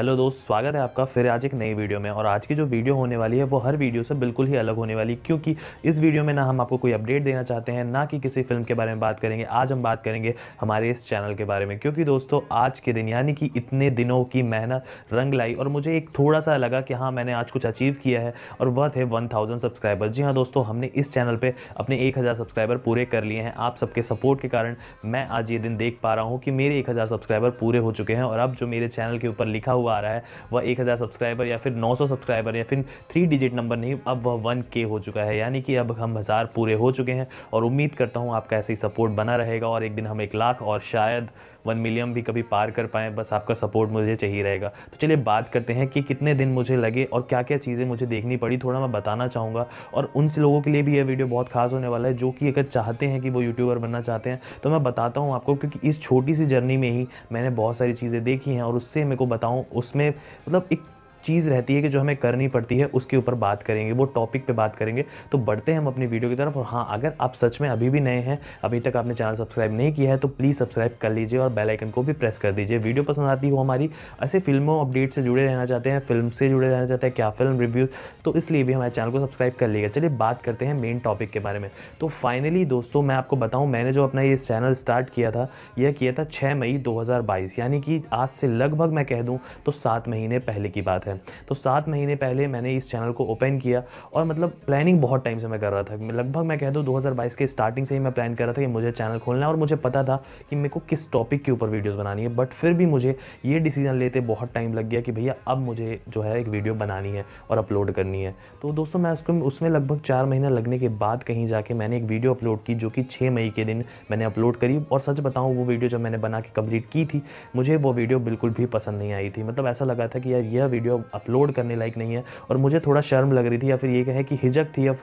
hello दोस्त स्वागत है आपका फिर आज एक नई वीडियो में और आज की जो वीडियो होने वाली है वो हर वीडियो से बिल्कुल ही अलग होने वाली क्योंकि इस वीडियो में ना हम आपको कोई अपडेट देना चाहते हैं ना कि किसी फिल्म के बारे में बात करेंगे आज हम बात करेंगे हमारे इस चैनल के बारे में क्योंकि दोस्तों आज के दिन यानी कि इतने दिनों की मेहनत रंग लाई और मुझे एक थोड़ा सा लगा कि हाँ मैंने आज कुछ अचीव किया है और वह थे वन सब्सक्राइबर जी हाँ दोस्तों हमने इस चैनल पर अपने एक सब्सक्राइबर पूरे कर लिए हैं आप सबके सपोर्ट के कारण मैं आज ये दिन देख पा रहा हूँ कि मेरे एक सब्सक्राइबर पूरे हो चुके हैं और अब जो मेरे चैनल के ऊपर लिखा हुआ आ रहा है वह एक हज़ार सब्सक्राइबर या फिर नौ सौ सब्सक्राइबर या फिर थ्री डिजिट नंबर नहीं अब वह वन के हो चुका है यानी कि अब हम हज़ार पूरे हो चुके हैं और उम्मीद करता हूँ आपका ऐसे ही सपोर्ट बना रहेगा और एक दिन हम एक लाख और शायद वन मिलियन भी कभी पार कर पाएँ बस आपका सपोर्ट मुझे चाहिए रहेगा तो चलिए बात करते हैं कि कितने दिन मुझे लगे और क्या क्या चीज़ें मुझे देखनी पड़ी थोड़ा मैं बताना चाहूँगा और उन लोगों के लिए भी यह वीडियो बहुत खास होने वाला है जो कि अगर चाहते हैं कि वो यूट्यूबर बनना चाहते हैं तो मैं बताता हूँ आपको क्योंकि इस छोटी सी जर्नी में ही मैंने बहुत सारी चीज़ें देखी हैं और उससे मेरे को बताऊँ उसमें मतलब एक चीज़ रहती है कि जो हमें करनी पड़ती है उसके ऊपर बात करेंगे वो टॉपिक पे बात करेंगे तो बढ़ते हैं हम अपनी वीडियो की तरफ और हाँ अगर आप सच में अभी भी नए हैं अभी तक आपने चैनल सब्सक्राइब नहीं किया है तो प्लीज़ सब्सक्राइब कर लीजिए और बेलाइकन को भी प्रेस कर दीजिए वीडियो पसंद आती हो हमारी ऐसे फिल्मों अपडेट से जुड़े रहना चाहते हैं फिल्म से जुड़े रहना चाहते हैं क्या फिल्म रिव्यूज़ तो इसलिए भी हमारे चैनल को सब्सक्राइब कर लीजिएगा चलिए बात करते हैं मेन टॉपिक के बारे में तो फाइनली दोस्तों मैं आपको बताऊँ मैंने जो अपना ये चैनल स्टार्ट किया था यह किया था छः मई दो यानी कि आज से लगभग मैं कह दूँ तो सात महीने पहले की बात है है तो सात महीने पहले मैंने इस चैनल को ओपन किया और मतलब प्लानिंग बहुत टाइम से मैं कर रहा था लगभग मैं कह दूँ दो के स्टार्टिंग से ही मैं प्लान कर रहा था कि मुझे चैनल खोलना है और मुझे पता था कि मेरे को किस टॉपिक के ऊपर वीडियोज़ बनानी है बट फिर भी मुझे ये डिसीजन लेते बहुत टाइम लग गया कि भैया अब मुझे जो है एक वीडियो बनानी है और अपलोड करनी है तो दोस्तों मैं उसको उसमें लगभग चार महीना लगने के बाद कहीं जाके मैंने एक वीडियो अपलोड की जो कि छः मई के दिन मैंने अपलोड करी और सच बताऊँ वो वीडियो जब मैंने बना के कम्प्लीट की थी मुझे वो वीडियो बिल्कुल भी पसंद नहीं आई थी मतलब ऐसा लगा था कि यार यह वीडियो अपलोड करने लायक नहीं है और मुझे थोड़ा शर्म लग रही थी या फिर ये कहें कि हिजक थी अब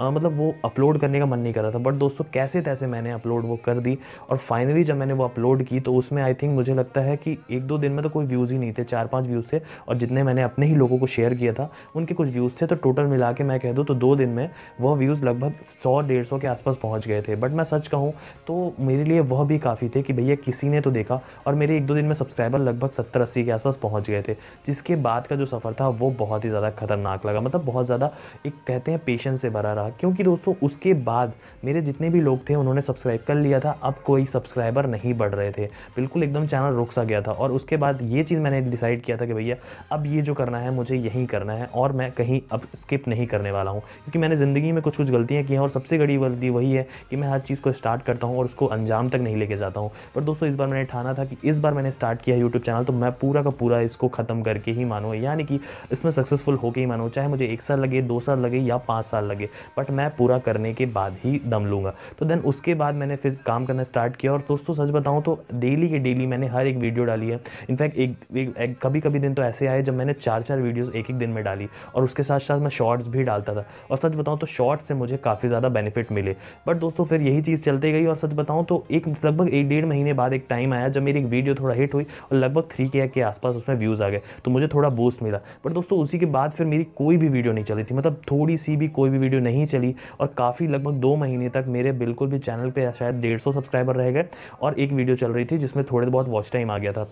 आ, मतलब वो अपलोड करने का मन नहीं कर रहा था बट दोस्तों कैसे तैसे मैंने अपलोड वो कर दी और फाइनली जब मैंने वो अपलोड की तो उसमें आई थिंक मुझे लगता है कि एक दो दिन में तो कोई व्यूज़ ही नहीं थे चार पाँच व्यूज़ थे और जितने मैंने अपने ही लोगों को शेयर किया था उनके कुछ व्यूज़ थे तो टोटल मिला के मैं कह दूँ तो दो दिन में वह व्यूज़ लगभग सौ डेढ़ सौ के आसपास पहुँच गए थे बट मैं सच कहूँ तो मेरे लिए वह भी काफ़ी थे कि भैया किसी ने तो देखा और मेरे एक दो दिन में सब्सक्राइबर लगभग सत्तर अस्सी के आसपास पहुँच गए थे जिसके बाद का जो सफ़र था वो बहुत ही ज़्यादा खतरनाक लगा मतलब बहुत ज़्यादा एक कहते हैं पेशेंस से भरा रहा रहा क्योंकि दोस्तों उसके बाद मेरे जितने भी लोग थे उन्होंने सब्सक्राइब कर लिया था अब कोई सब्सक्राइबर नहीं बढ़ रहे थे बिल्कुल एकदम चैनल रुक सा गया था और उसके बाद ये चीज़ मैंने डिसाइड किया था कि भैया अब ये जो करना है मुझे यही करना है और मैं कहीं अब स्किप नहीं करने वाला हूँ क्योंकि मैंने ज़िंदगी में कुछ कुछ गलतियाँ की हैं और सबसे बड़ी गलती वही है कि मैं हर चीज़ को स्टार्ट करता हूँ और उसको अंजाम तक नहीं लेके जाता हूँ पर दोस्तों इस बार मैंने ठाना था कि इस बार मैंने स्टार्ट किया यूट्यूब चैनल तो मैं पूरा का पूरा इसको ख़त्म करके ही मानूँ यानी कि इसमें सक्सेसफुल होकर ही मानूँ चाहे मुझे एक साल लगे दो साल लगे या पाँच साल लगे बट मैं पूरा करने के बाद ही दम लूँगा तो देन उसके बाद मैंने फिर काम करना स्टार्ट किया और दोस्तों सच बताऊँ तो डेली के डेली मैंने हर एक वीडियो डाली है इनफैक्ट एक, एक, एक कभी कभी दिन तो ऐसे आए जब मैंने चार चार वीडियोस एक एक दिन में डाली और उसके साथ साथ मैं शॉर्ट्स भी डालता था और सच बताऊँ तो शॉर्ट्स से मुझे काफ़ी ज़्यादा बेनिफिट मिले बट दोस्तों फिर यही चीज़ चलते गई और सच बताऊँ तो एक लगभग एक डेढ़ महीने बाद एक टाइम आया जब मेरी एक वीडियो थोड़ा हिट हुई और लगभग थ्री के के आसपास उसमें व्यूज़ आ गए तो मुझे थोड़ा बूस्ट मिला बट दोस्तों उसी के बाद फिर मेरी कोई भी वीडियो नहीं चली थी मतलब थोड़ी सी भी कोई भी वीडियो नहीं नहीं चली और काफ़ी लगभग दो महीने तक मेरे बिल्कुल भी चैनल पर शायद डेढ़ सौ सब्सक्राइबर रह गए और एक वीडियो चल रही थी जिसमें थोड़े बहुत वॉच टाइम आ गया था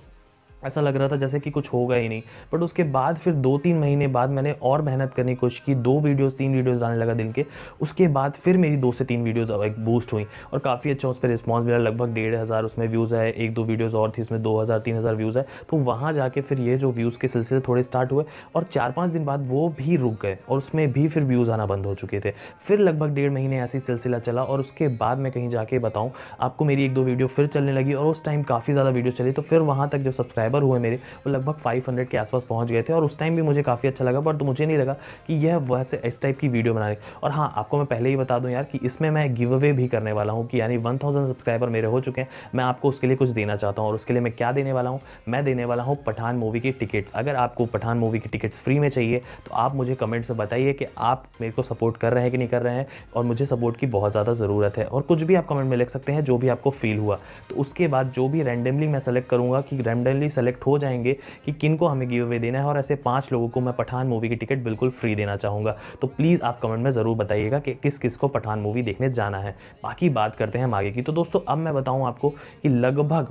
ऐसा लग रहा था जैसे कि कुछ होगा ही नहीं बट उसके बाद फिर दो तीन महीने बाद मैंने और मेहनत करने की कोशिश की दो वीडियोस तीन वीडियोस डालने लगा दिन के उसके बाद फिर मेरी दो से तीन वीडियोस एक बूस्ट हुई और काफ़ी अच्छा उस पर रिस्पॉन्स मिला लगभग डेढ़ हज़ार उसमें व्यूज़ आए एक दो वीडियोज़ और थी उसमें दो हज़ार तीन हज़ार व्यूज़ आए तो वहाँ जाके फिर ये जो व्यूज़ के सिलसिले थोड़े स्टार्ट हुए और चार पाँच दिन बाद वो भी रुक गए और उसमें भी फिर व्यूज़ आना बंद हो चुके थे फिर लगभग डेढ़ महीने ऐसे सिलसिला चला और उसके बाद मैं कहीं जाके बताऊँ आपको मेरी एक दो वीडियो फिर चलने लगी और उस टाइम काफ़ी ज़्यादा वीडियो चली तो फिर वहाँ तक जो सब्सक्राइब सब्सक्राइबर हुए मेरे वो लगभग 500 के आसपास पहुंच गए थे और उस टाइम भी मुझे काफ़ी अच्छा लगा बट तो मुझे नहीं लगा कि यह वैसे इस टाइप की वीडियो बनाने और हाँ आपको मैं पहले ही बता दूँ यार कि इसमें मैं गिव अवे भी करने वाला हूँ कि यानी वन सब्सक्राइबर मेरे हो चुके हैं मैं आपको उसके लिए कुछ देना चाहता हूँ और उसके लिए मैं क्या देने वाला हूँ मैं देने वाला हूँ पठान मूवी की टिकट्स अगर आपको पठान मूवी की टिकट्स फ्री में चाहिए तो आप मुझे कमेंट से बताइए कि आप मेरे को सपोर्ट कर रहे हैं कि नहीं कर रहे हैं और मुझे सपोर्ट की बहुत ज़्यादा ज़रूरत है और कुछ भी आप कमेंट में लिख सकते हैं जो भी आपको फील हुआ तो उसके बाद जो भी रैंडमली मैं सेलेक्ट करूँगा कि रैंडमली सेलेक्ट हो जाएंगे कि किन को हमें गिव अवे देना है और ऐसे पाँच लोगों को मैं पठान मूवी की टिकट बिल्कुल फ्री देना चाहूँगा तो प्लीज़ आप कमेंट में ज़रूर बताइएगा कि किस किस को पठान मूवी देखने जाना है बाकी बात करते हैं हम आगे की तो दोस्तों अब मैं बताऊँ आपको कि लगभग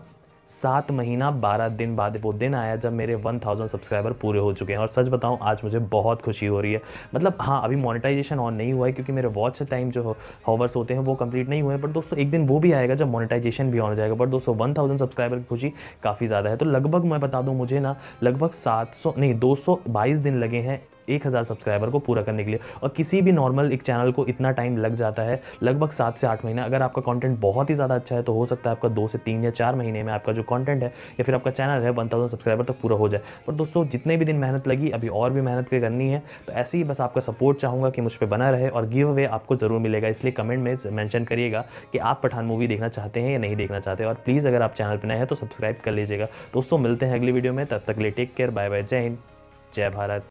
सात महीना बारह दिन बाद वो दिन आया जब मेरे वन थाउजेंड सब्सक्राइबर पूरे हो चुके हैं और सच बताऊं आज मुझे बहुत खुशी हो रही है मतलब हाँ अभी मोनेटाइजेशन ऑन नहीं हुआ है क्योंकि मेरे वॉच टाइम जो हॉवर्स होते हैं वो कंप्लीट नहीं हुए हैं बट दोस्तों एक दिन वो भी आएगा जब मोनेटाइजेशन भी ऑन हो जाएगा बट दोस्तों वन थाउजेंड सब्सक्राइबर की खुशी काफ़ी ज़्यादा है तो लगभग मैं बता दूँ मुझे ना लगभग सात सौ नहीं दो सौ बाईस दिन लगे हैं एक हज़ार सब्सक्राइबर को पूरा करने के लिए और किसी भी नॉर्मल एक चैनल को इतना टाइम लग जाता है लगभग सात से आठ महीना अगर आपका कॉन्टेंट बहुत ही ज़्यादा अच्छा है तो हो सकता है आपका दो से तीन या चार महीने में आपका जो कॉन्टेंट है या फिर आपका चैनल है वन थाउजेंड सब्सक्राइबर तक पूरा हो जाए पर दोस्तों जितने भी दिन मेहनत लगी अभी और भी मेहनत करनी है तो ऐसे ही बस आपका सपोर्ट चाहूँगा कि मुझ पर बना रहे और गिव अवे आपको ज़रूर मिलेगा इसलिए कमेंट में मैंशन करिएगा कि आप पठान मूवी देखना चाहते हैं या नहीं देखना चाहते और प्लीज़ अगर आप चैनल पर नए हैं तो सब्सक्राइब कर लीजिएगा दोस्तों मिलते हैं अगली वीडियो में तब तक ले टेक केयर बाय बाय जय हिंद जय भारत